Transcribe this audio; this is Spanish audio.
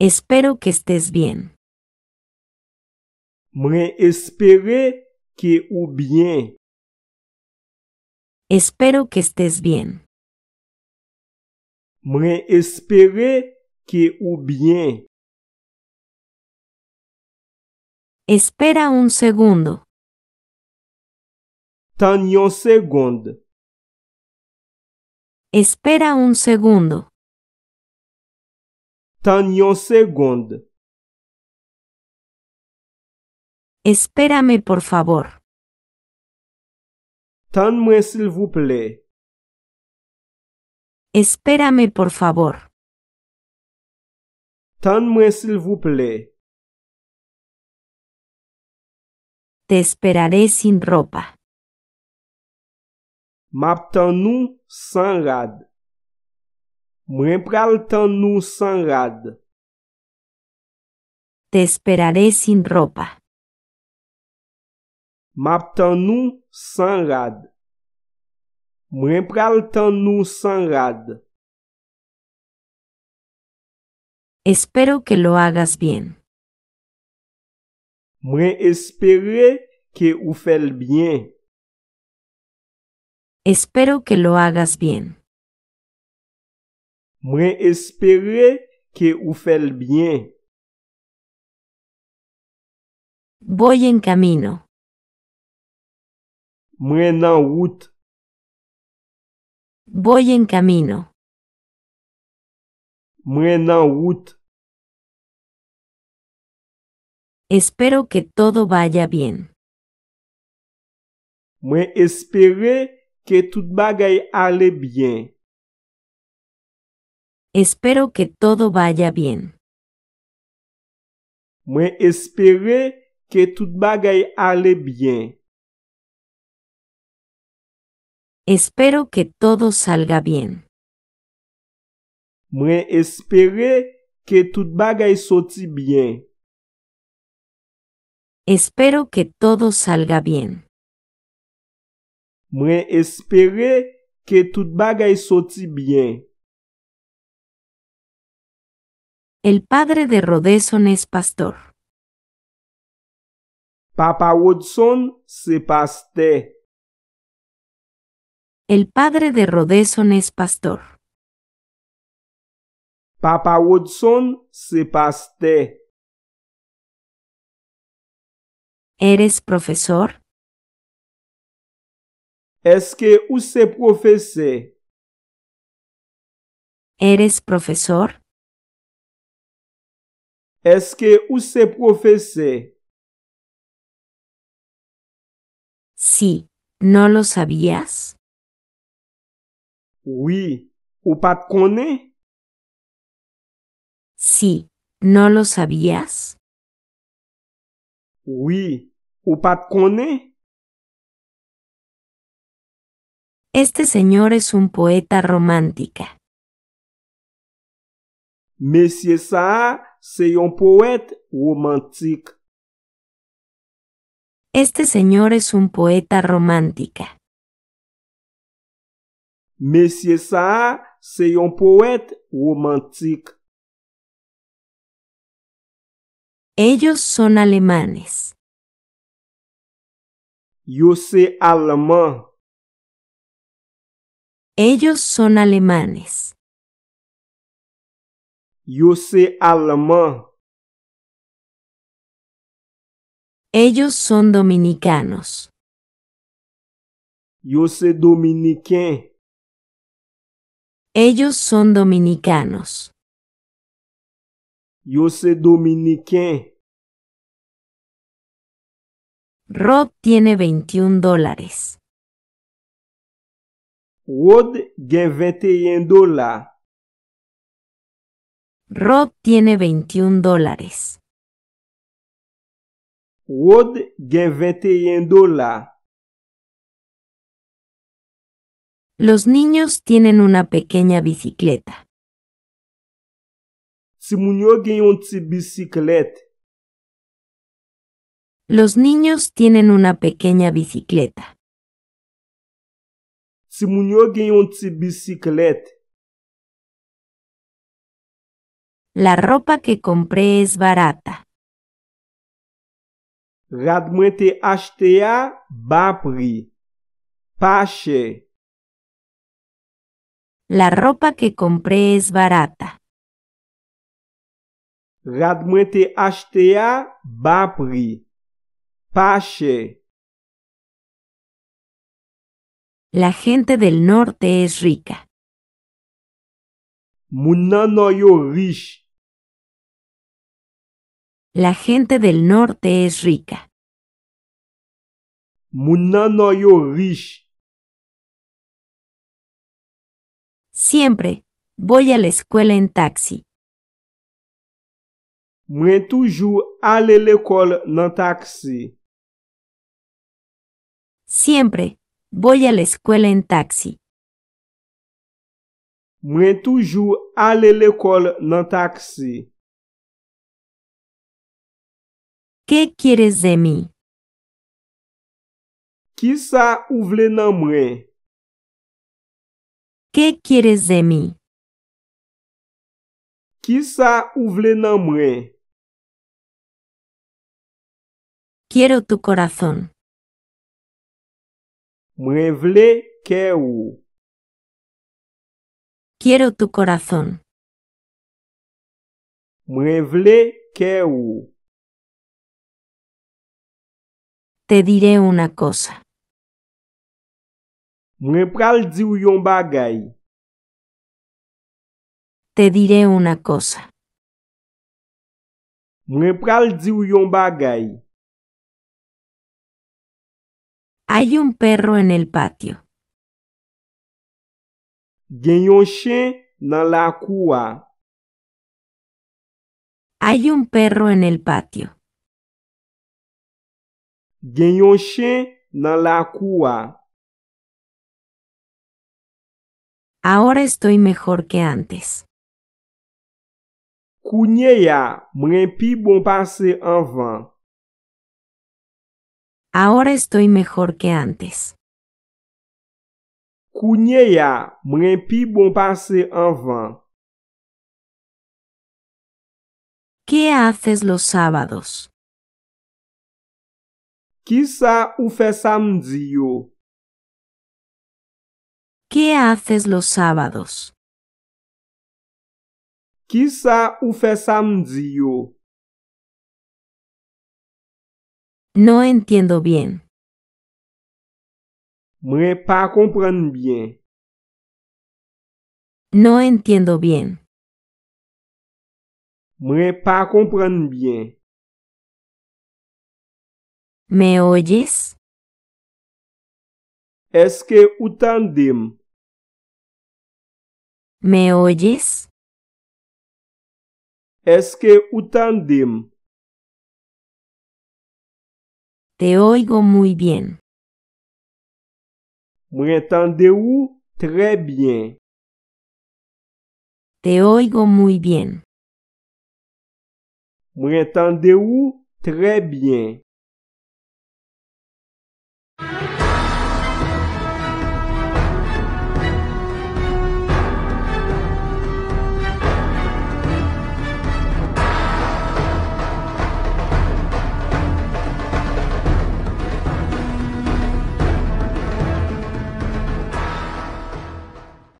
Espero que estés bien. Me esperé que o bien. Espero que estés bien. Me esperé que o bien. Espera un segundo. Tan un segundo. Espera un segundo. Tanyo seconde. Espérame, por favor. Tanme, s'il vous plaît. Espérame, por favor. Tanme, s'il vous plaît. Te esperaré sin ropa. M'attends-nous sans rad. Mwen pral tan Te esperaré sin ropa. Map tan nou san rad. pral tan Espero que lo hagas bien. Mwen esperé que ou bien. Espero que lo hagas bien. Mwen espere que ou bien. Voy en camino. Mwen nan Voy en camino. Mwen nan Espero que todo vaya bien. Mwen espere que tout bagay ale bien. Espero que todo vaya bien. Me esperé que tout bagay ale bien. Espero que todo salga bien. Me esperé que tout bagay bien. Espero que todo salga bien. Me esperé que tout bagay soti bien. El padre de Rodeson es pastor. Papa Woodson se pasté. El padre de Rodeson es pastor. Papa Woodson se pasté. ¿Eres profesor? ¿Es que usted profesé. ¿Eres profesor? ¿Es que se profese? Sí, ¿no lo sabías? Oui, ou pat Sí, ¿no lo sabías? Oui, ou pat Este señor es un poeta romántica. ¿Monsieur se un poeta romántico. Este señor es un poeta romántica. Monsieur Saa, se un poeta romántico. Ellos son alemanes. Yo sé alemán. Ellos son alemanes. Yo sé alemán. Ellos son dominicanos. Yo sé dominicain. Ellos son dominicanos. Yo sé dominicain. Rob tiene 21 dólares. Wood gain 21 dólares. Rob tiene 21 dólares. Wood tiene 21 dólares. Los niños tienen una pequeña bicicleta. Si gen bicicleta. Los niños tienen una pequeña bicicleta. Si gen un bicicleta. La ropa que compré es barata. Radmete ashtea bapri. Pache. La ropa que compré es barata. Radmete ashtea bapri. Pache. La gente del norte es rica. Munanoyo rich. La gente del norte es rica. yo rich. Siempre voy a la escuela en taxi. Mwen toujou ale en taxi. Siempre voy a la escuela en taxi. Mwen toujou ale l'école nan taxi. ¿Qué quieres de mí? Quizá sa ¿Qué quieres de mí? Quizá sa Quiero tu corazón. Mwen vle u. Quiero tu corazón. Mwen vle u. Te diré una cosa. Mwen pral ou yon bagay. Te diré una cosa. Mwen pral ou yon bagay. Hay un perro en el patio. Gen yon chen nan la koua. Hay un perro en el patio gen yon la Ahora estoy mejor que antes. Kounye ya, mwen pi bon pase Ahora estoy mejor que antes. Kounye ya, mwen pi bon pase ¿Qué haces los sábados? Kisa ufesam ¿Qué haces los sábados? Kisa ufesam No entiendo bien. Me pa bien. No entiendo bien. Me pa bien. ¿Me oyes? ¿Es que utandim? ¿Me oyes? ¿Es que utandim? Te oigo muy bien. Me très bien? Te oigo muy bien. Me très bien?